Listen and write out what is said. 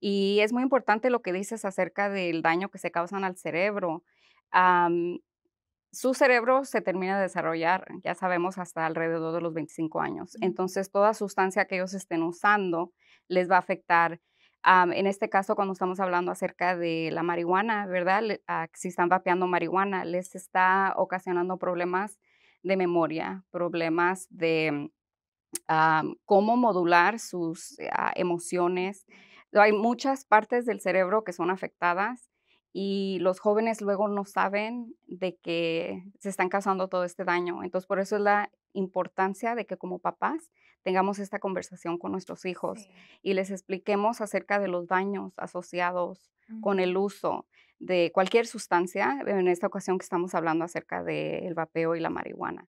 Y es muy importante lo que dices acerca del daño que se causan al cerebro. su cerebro se termina de desarrollar, ya sabemos, hasta alrededor de los 25 años. Entonces, toda sustancia que ellos estén usando les va a afectar. en este caso, cuando estamos hablando acerca de la marihuana, ¿verdad? Ah, si están vapeando marihuana, les está ocasionando problemas de memoria, problemas de cómo modular sus ah, emociones, hay muchas partes del cerebro que son afectadas y los jóvenes luego no saben de que se están causando todo este daño. Entonces, por eso es la importancia de que como papás tengamos esta conversación con nuestros hijos y les expliquemos acerca de los daños asociados mm. con el uso de cualquier sustancia, en esta ocasión que estamos hablando acerca del vapeo y la marihuana.